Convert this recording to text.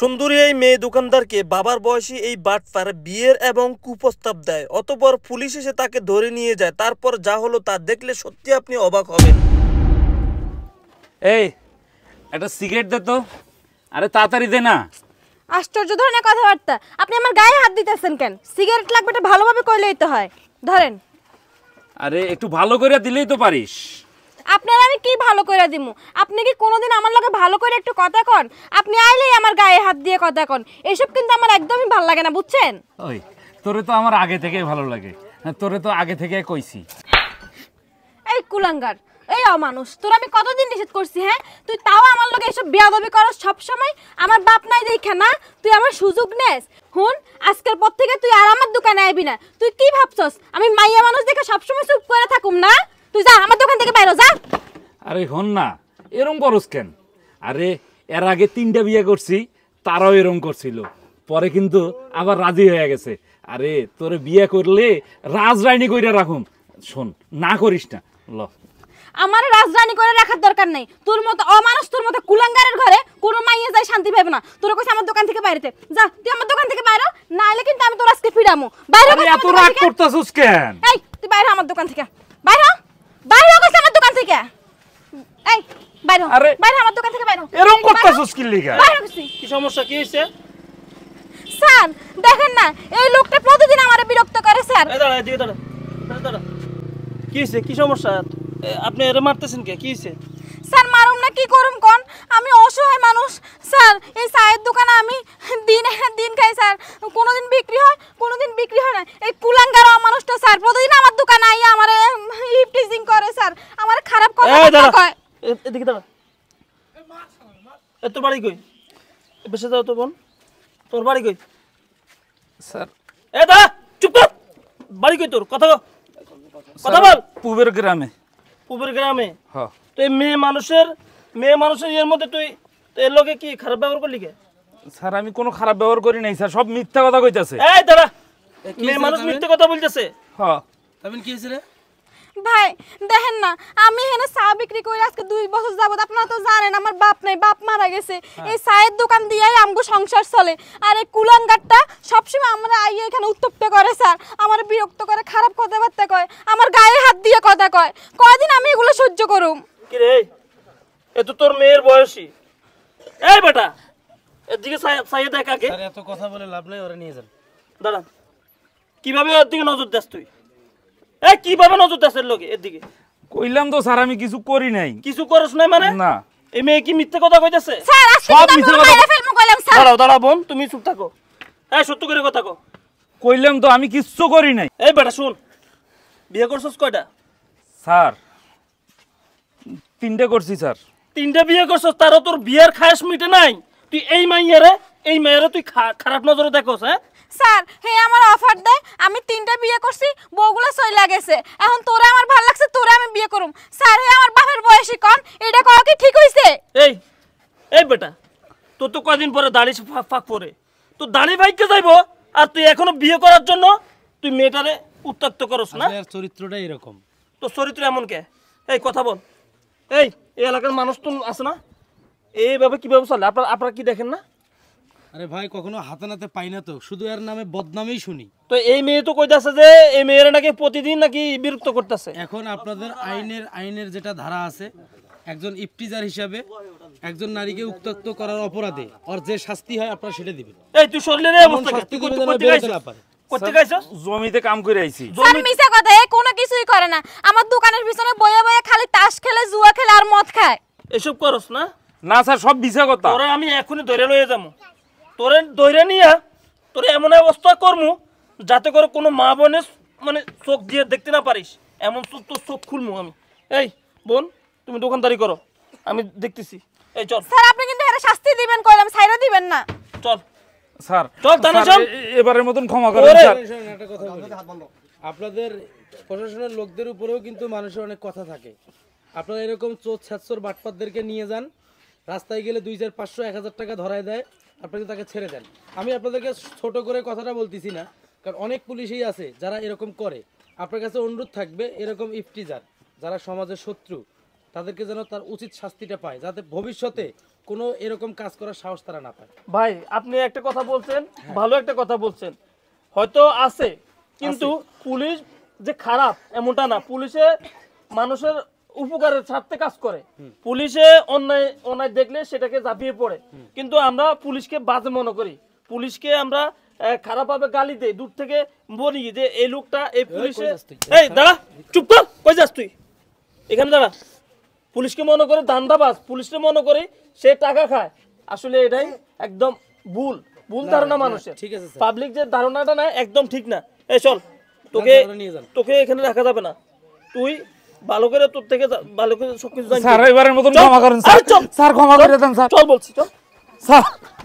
সুন্দরী এই মেয়ে দোকানদারকে বাবার বয়সী এই বাটপার বিয়ের এবং কুপ্রস্তাব দেয় অতপর পুলিশ এসে তাকে ধরে নিয়ে যায় তারপর যা হলো তা দেখলে সত্যি আপনি অবাক হবেন এই একটা সিগারেট দে তো আরে তাড়াতাড়ি দে না আশ্চর্য ধরনের কথাবার্তা আপনি আমার গায়ে হাত দিতেছেন কেন সিগারেট লাগবে এটা ভালোভাবে কইলেই তো হয় ধরেন আরে একটু ভালো করে দিলেই তো পারিস আপনার আমি কি ভালো করে দিব আপনি কি কোনোদিন আমার লগে ভালো করে একটু কথা কন আপনি আইলেই আমার গায়ে হাত দিয়ে কথা কন এসব কিন্তু আমার একদমই ভালো লাগে না বুঝছেন ওই তোরে তো আমার আগে থেকে ভালো লাগে হ্যাঁ, তোরে তো আগে থেকে কইছি এই কুলাঙ্গার এই অমানুষ তোর আমি কতদিন নিষেধ করছি হ্যাঁ তুই তাও আমার লোকে এসব বেয়াদবি সব সময় আমার বাপ নাই দেখে না তুই আমার সুযোগ নেস হুন আজকের পর থেকে তুই আর আমার দোকানে আইবি না তুই কি ভাবছস আমি মাইয়া মানুষ দেখে সবসময় চুপ করে থাকুম না তুই যা আমার দোকান থেকে বাইরে যা আরে হন না এরম করস কেন আরে এর আগে তিনটা বিয়ে করছি তারাও এরম করছিল পরে কিন্তু আবার রাজি হয়ে গেছে আরে তোরে বিয়ে করলে রাজরানী করে রাখুম শোন না করিস না ল আমার রাজরানী করে রাখার দরকার নেই তোর মতো অমানুষ তোর মতো কুলাঙ্গারের ঘরে কোনো মাইয়ে যায় শান্তি পাবে না তোর কইছে আমার দোকান থেকে বাইরেতে যা তুই আমার দোকান থেকে বাইরে না হলে কিন্তু আমি তোর আজকে ফিরামো বাইরে এত রাগ করতেছিস কেন এই তুই বাইরে আমার দোকান থেকে বাইরে বাইরে কইছে আমার দোকান থেকে বাইরে বাইরে আমার দোকান থেকে বাইরে কি সমস্যা স্যার দেখেন না এই লোকটা প্রতিদিন বিরক্ত করে স্যার সমস্যা আপনি মারতেছেন কি স্যার মারুম না করুম আমি অসহায় মানুষ স্যার এই চায়ের দোকানে আমি দিন দিন খাই স্যার কোনোদিন বিক্রি হয় কোনোদিন বিক্রি হয় না এই কুলাঙ্গার মানুষটা স্যার প্রতিদিন আমার দোকানে আইয়া করে স্যার আমার খারাপ কথা এদিকে দাঁড়া তোর বাড়ি কই বেসে যাও তো বোন তোর বাড়ি কই স্যার এ দাঁড়া চুপ কর বাড়ি কই তোর কথা কথা বল পূবের গ্রামে পূবের গ্রামে হ্যাঁ তো মেয়ে মানুষের মেয়ে মানুষের এর মধ্যে তুই এর লোকে কি খারাপ ব্যবহার করলি কে স্যার আমি কোনো খারাপ ব্যবহার করি নাই স্যার সব মিথ্যা কথা কইতাছে এই দাঁড়া মেয়ে মানুষ মিথ্যা কথা বলতেছে হ্যাঁ তাহলে কি হয়েছে ভাই দেখেন না আমি এখানে চা বিক্রি করে আজকে দুই বছর যাবো আপনারা তো জানেন আমার বাপ নাই বাপ মারা গেছে হ্যাঁ। এই চায়ের দোকান দিয়েই আমগো সংসার চলে আর এই কুলাঙ্গারটা সবসময় আমরা আইয়ে এখানে উত্তপ্ত করে স্যার আমার বিরক্ত করে খারাপ কথাবার্তা কয় আমার গায়ে হাত দিয়ে কথা কয় কয়দিন আমি এগুলো সহ্য করুম কি রে এ তো তোর মেয়ের বয়সী এই বেটা এদিকে সাইয়ে দেখ আগে এত কথা বলে লাভ নাই নিয়ে যান দাঁড়া কিভাবে ওর দিকে নজর দেস তুই এ কিভাবে নজর দাসের লোকে এদিকে কইলাম তো স্যার আমি কিছু করি নাই কিছু করছ নাই মানে না এ মেয়ে কি মিথ্যে কথা কইতাছে স্যার সব মিথ্যে কথা কইলাম স্যার দাঁড়াও দাঁড়াও বোন তুমি চুপ থাকো এই সত্য করে কথা কও কইলাম তো আমি কিছু করি নাই এই বেটা শুন বিয়ে করছস কয়টা স্যার তিনটা করছি স্যার তিনটা বিয়ে করছস তারও তোর বিয়ের খাস মিটে নাই তুই এই মাইয়ারে এই মাইয়ারে তুই খারাপ নজরে দেখোস হ্যাঁ স্যার হে আমার অফার দেয় আমি তিনটা বিয়ে করছি বউগুলো সই লাগেছে এখন তোরে আমার ভালো লাগছে তোরে আমি বিয়ে করুম স্যার হে আমার বাপের বয়সী কন এটা কও কি ঠিক হইছে এই এই বেটা তো তো কয়দিন পরে দাড়ি ফাঁক পরে তো দাড়ি ভাইকে যাইবো আর তুই এখনো বিয়ে করার জন্য তুই মেয়েটারে উত্তক্ত করস না চরিত্রটা এরকম তোর চরিত্র এমন কে এই কথা বল এই এই এলাকার মানুষ তো আছে না এইভাবে কিভাবে চলে আপনারা আপনারা কি দেখেন না আরে ভাই কখনো হাতে নাতে পাই না তো শুধু এর নামে বদনামেই শুনি তো এই মেয়ে তো কইতাছে যে এই মেয়েরা নাকি প্রতিদিন নাকি বিরক্ত করতেছে এখন আপনাদের আইনের আইনের যেটা ধারা আছে একজন ইফতিজার হিসাবে একজন নারীকে উত্তক্ত করার অপরাধে ওর যে শাস্তি হয় আপনারা সেটা দিবেন এই তুই শরীরের অবস্থা শাস্তি করে দেন বেরোতে না পারে জমিতে কাম করে আইছি স্যার মিছা কথা এ কোনো কিছুই করে না আমার দোকানের পিছনে বইয়া বইয়া খালি তাস খেলে জুয়া খেলে আর মদ খায় এসব করছ না না স্যার সব মিছা কথা ওরা আমি এখনি ধরে লয়ে যাবো তোরে দৈরে নিয়া তোরে এমন অবস্থা করমু যাতে করে কোনো মা বোনের মানে চোখ দিয়ে দেখতে না পারিস এমন চোখ তোর চোখ খুলমু আমি এই বোন তুমি দোকানদারি করো আমি দেখতেছি এই চল স্যার আপনি কিন্তু এর শাস্তি দিবেন কইলাম সাইরা দিবেন না চল স্যার চল তানু চল এবারের মতন ক্ষমা করেন স্যার একটা কথা বলি আপনাদের প্রশাসনের লোকদের উপরেও কিন্তু মানুষের অনেক কথা থাকে আপনারা এরকম চোর ছাতসর বাটপাতদেরকে নিয়ে যান রাস্তায় গেলে দুই চার পাঁচশো এক হাজার টাকা ধরায় দেয় আপনি তাকে ছেড়ে দেন আমি আপনাদেরকে ছোট করে কথাটা বলতেছি না কারণ অনেক পুলিশই আছে যারা এরকম করে আপনার কাছে অনুরোধ থাকবে এরকম ইফটিজার যারা সমাজের শত্রু তাদেরকে যেন তার উচিত শাস্তিটা পায় যাতে ভবিষ্যতে কোনো এরকম কাজ করার সাহস তারা না পায় ভাই আপনি একটা কথা বলছেন হ্যাঁ। ভালো একটা কথা বলছেন হয়তো আছে কিন্তু পুলিশ যে খারাপ এমনটা না পুলিশে মানুষের উপকারের স্বার্থে কাজ করে পুলিশে অন্যায় অন্যায় দেখলে সেটাকে ঝাঁপিয়ে পড়ে কিন্তু আমরা পুলিশকে বাজে মনে করি পুলিশকে আমরা খারাপভাবে গালি দেয় দূর থেকে বলি যে এই লোকটা এই পুলিশে এই দাঁড়া চুপ কর কই যাস তুই এখানে দাঁড়া পুলিশকে মনে করে দান্দাবাজ পুলিশকে মনে করে সে টাকা খায় আসলে এটাই একদম ভুল ভুল ধারণা মানুষের ঠিক আছে পাবলিক যে ধারণাটা না একদম ঠিক না এই চল তোকে তোকে এখানে রাখা যাবে না তুই ভালো করে তোর থেকে ভালো করে সবকিছু জানি স্যার এবারের মতন ক্ষমা করেন স্যার স্যার ক্ষমা করে দেন স্যার চল বলছি চল স্যার